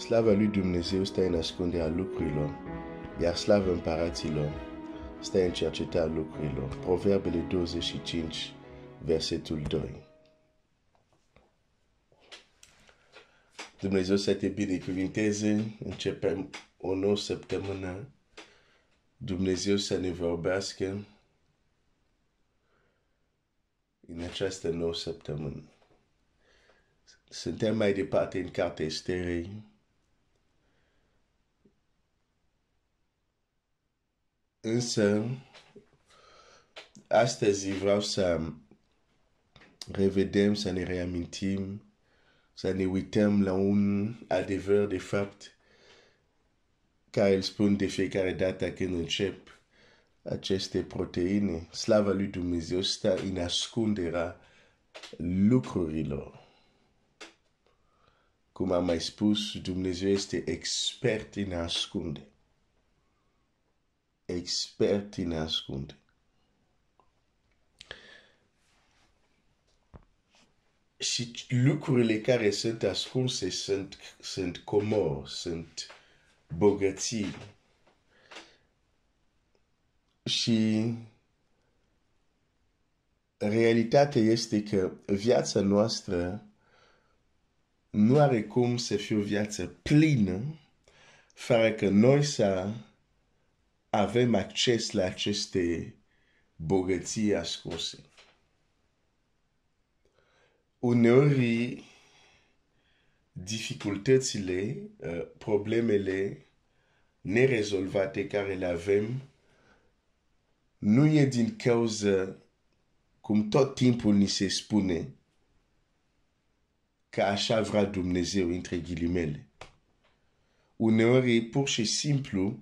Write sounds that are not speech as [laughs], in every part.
Slava lui Dumnezeu stă în ascunderea lucrurilor, iar slava împăraților stă în cercetarea lucrurilor. Proverbele 25, versetul 2. Dumnezeu să te binecuvinteze, începem o nouă săptămână. Dumnezeu să ne vorbească în această nouă săptămână. Suntem mai departe în cartea Esterei, Însă, astăzi vreau să revedem, să ne reamintim, să ne uităm la un adevăr de fapt care îl spun de fiecare dată când încep aceste proteine. Slava lui Dumnezeu stă în ascunderea lucrurilor. Cum am mai spus, Dumnezeu este expert în ascunde expert în ascunde. Și lucrurile care sunt ascunse sunt, sunt comor, sunt bogății. Și realitatea este că viața noastră nu are cum să fie o viață plină fără că noi să avem acces la aceste bogății ascunse. Uneori, dificultățile, uh, problemele nerezolvate care le avem, nu e din cauza cum tot timpul ni se spune că așa vrea Dumnezeu, între ghilimele. Uneori, pur și simplu,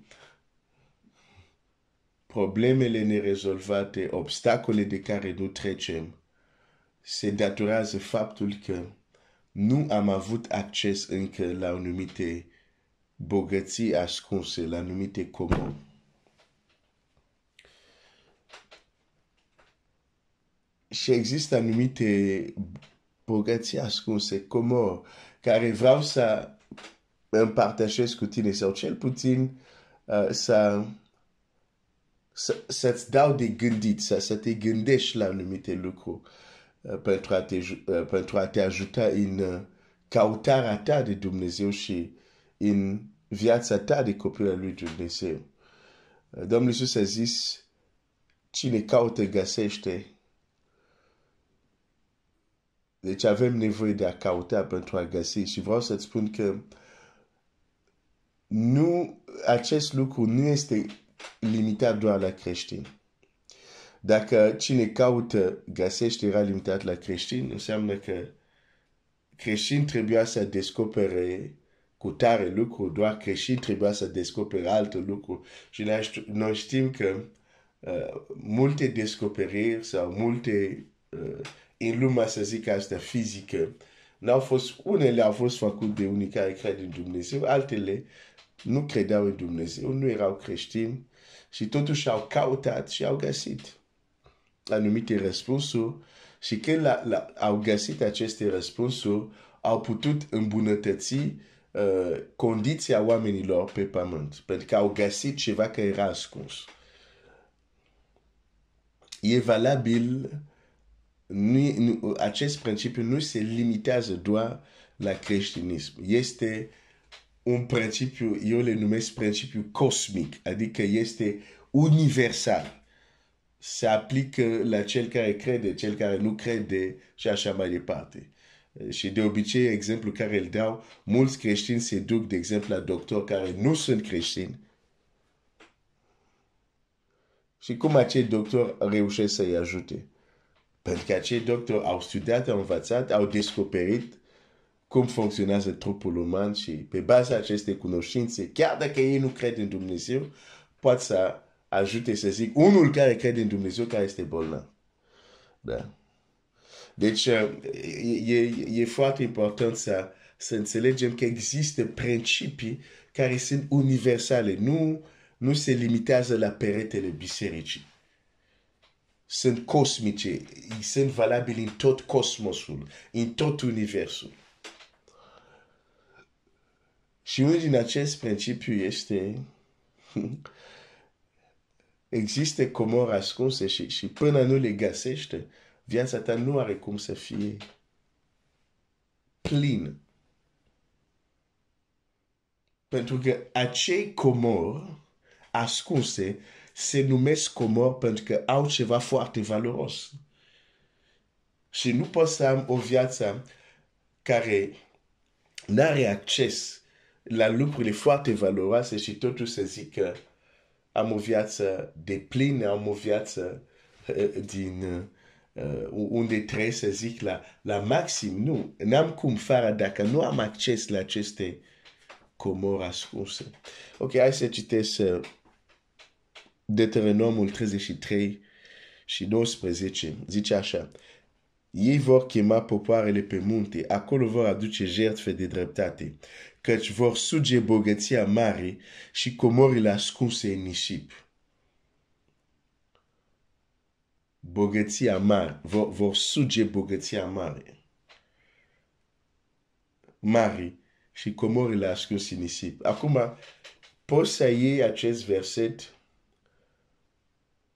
problemele nerezolvate, obstacole de care nu trecem, se datorează faptul că nu am avut acces încă la anumite bogății ascunse, la anumite comuni. Și există anumite bogății ascunse, comori, care vreau să împartășesc cu tine sau cel puțin uh, să să-ți dau de gândit, să, să te gândești la anumite lucruri uh, pentru a te, uh, pentru a te ajuta în uh, căutarea ta de Dumnezeu și în viața ta de copil al lui Dumnezeu. Domnul Iisus a zis, cine caută găsește. Deci avem nevoie de a căuta pentru a găsi și vreau să-ți spun că nu, acest lucru nu este limitat doar la creștini. Dacă cine caută găsește era limitat la creștini, înseamnă că creștini trebuia să descopere cu tare lucru, doar creștini trebuia să descopere alte lucru. Și noi știm că uh, multe descoperiri sau multe uh, în lumea, să zic asta, fizică, n-au fost, unele au fost făcute de unii care cred în Dumnezeu, altele nu credeau în Dumnezeu, nu erau creștini și totuși au cautat și au găsit anumite răspunsuri și când la, la, au găsit aceste răspunsuri, au putut îmbunătăți uh, condiția oamenilor pe pământ, pentru că au găsit ceva care era ascuns. E valabil, nu, nu, acest principiu nu se limitează doar la creștinism. Este uh, un principiu, eu le numesc principiu cosmic, adică este universal. Se aplică la cel care crede, cel care nu crede și așa mai departe. Și de obicei, exemplu care îl dau, mulți creștini se duc, de exemplu, la doctor care nu sunt creștini. Și cum acei doctor reușesc să-i ajute? Pentru că acei doctor, au studiat, au învățat, au descoperit cum funcționează trupul uman și pe baza acestei cunoștințe, chiar dacă ei nu cred în Dumnezeu, poate să ajute să zic unul care crede în Dumnezeu care este bolnav. Da. Deci uh, e, e foarte important să, să înțelegem că există principii care sunt universale. Nu, nu se limitează la peretele bisericii. Sunt cosmice, sunt valabile în tot cosmosul, în tot universul. Și unul din acest principiu este [laughs] există comori ascunse și, și până nu le găsește, viața ta nu are cum să fie plină. Pentru că acei comori ascunse se numesc comori pentru că au ceva foarte valoros. Și nu poți să am o viață care n-are acces la lucrurile foarte valoroase și totul să zic că am o viață de plină, am o viață din unde trebuie să zic la, la maxim. Nu, n-am cum fara dacă nu am acces la aceste comori ascunse. Ok, hai să citesc Deuteronomul 33 și 19. Zice așa, ei vor chema popoarele pe munte, acolo vor aduce jertfe de dreptate, căci vor suge bogăția mare și comorile ascunse în nisip. Bogăția mare, vor, vor suge bogăția mare. Mare și comorile ascunse în nisip. Acum, poți să iei acest verset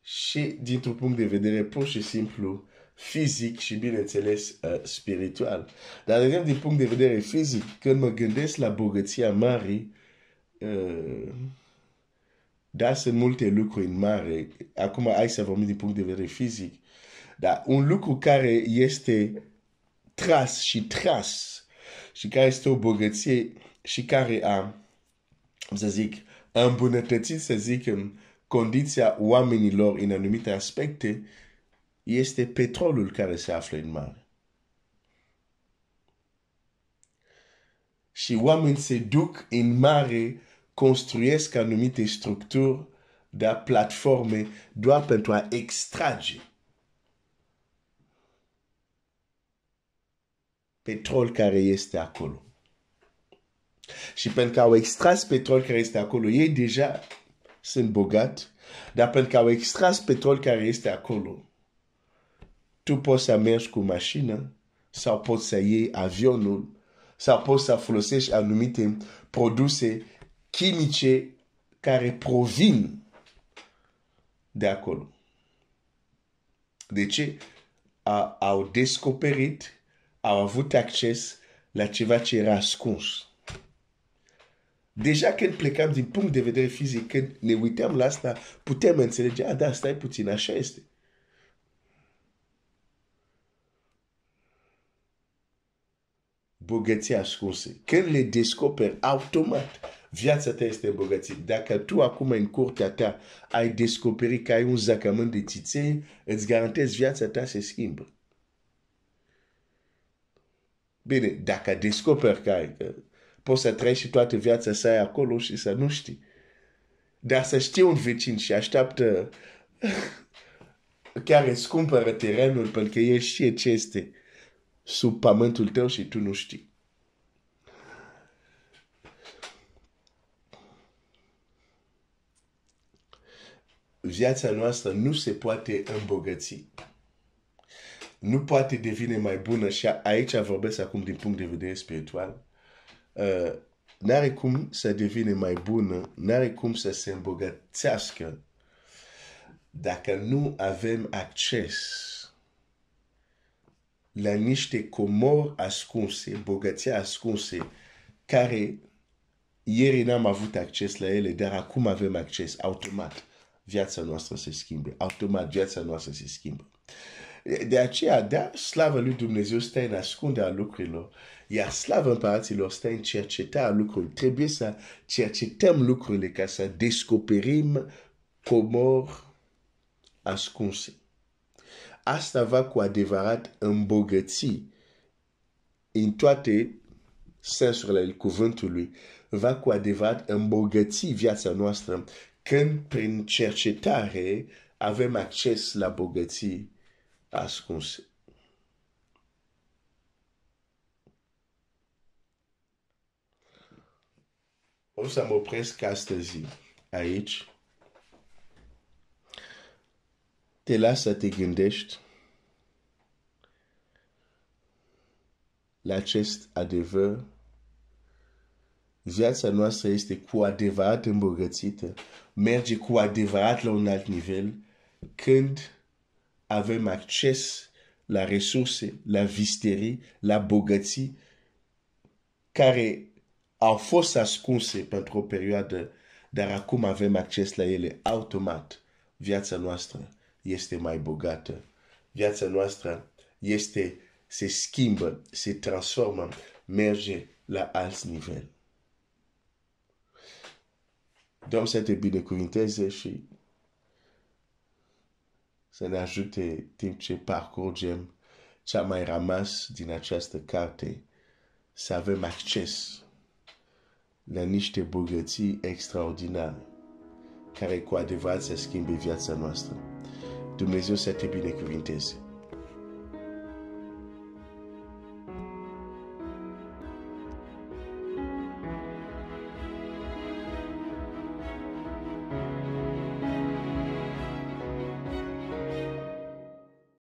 și, dintr-un punct de vedere pur și simplu, fizic și, bineînțeles, uh, spiritual. Dar vedem din punct de vedere fizic, când mă gândesc la bogăția mare, uh, da, sunt multe lucruri în mare. Acum hai să vorbim din punct de vedere fizic. Dar un lucru care este tras și tras și care este o bogăție și care a, să zic, îmbunătățit, să zicem, condiția oamenilor în anumite aspecte, este petrolul care se află în mare. Și oamenii se duc în mare, construiesc anumite structuri, da platforme doar pentru a extrage petrol care este acolo. Și pentru că au extras petrol care este acolo, ei deja sunt bogat, dar pentru că au extras petrol care este acolo, tu poți să mergi cu mașină, sau poți să iei avionul, sau poți să folosești anumite produse chimice care provin de acolo. De ce? A, au descoperit, au avut acces la ceva ce era ascuns. Deja când plecam din punct de vedere fizic, când ne uitam la asta, putem înțelege, a, da, stai puțin, așa este. bogății ascunse. Când le descoperi, automat, viața ta este îmbogățită. Dacă tu acum în curtea ta ai descoperit că ai un zacământ de țiței, îți garantez viața ta se schimbă. Bine, dacă descoperi că ai, poți să trăiești și toată viața sa acolo și să nu știi. Dar să știi un vecin și așteaptă [laughs] chiar îți cumpără terenul pentru că el știe ce este sub pământul tău și tu nu știi. viața noastră nu se poate îmbogăți. Nu poate devine mai bună și aici vorbesc acum din punct de vedere spiritual. Uh, n-are cum să devine mai bună, n-are cum să se îmbogățească dacă nu avem acces la niște comori ascunse, bogății ascunse, care ieri n-am avut acces la ele, dar acum avem acces automat viața noastră se schimbe. Automat viața noastră se schimbă. De aceea, da, slavă lui Dumnezeu stă în ascunde a lucrurilor, iar slavă împăraților stă în cerceta a lucrurilor. Trebuie să cercetăm lucrurile ca să descoperim comor ascunse. Asta va cu adevărat îmbogăți în toate sensurile cuvântului, va cu adevărat îmbogăți viața noastră când prin cercetare avem acces la bogății ascunse. O să mă opresc astăzi aici. Te las să te gândești la acest adevăr viața noastră este cu adevărat îmbogățită, merge cu adevărat la un alt nivel când avem acces la resurse, la visterii, la bogății care au fost ascunse pentru o perioadă, dar acum avem acces la ele automat. Viața noastră este mai bogată. Viața noastră este, se schimbă, se transformă, merge la alt nivel dăm să-te binecuvinteze și să ne ajute timp ce parcurgem ce am mai ramas din această carte, să avem acces la niște bogății extraordinare care cu adevărat să schimbe viața noastră. Dumnezeu să te binecuvinteze.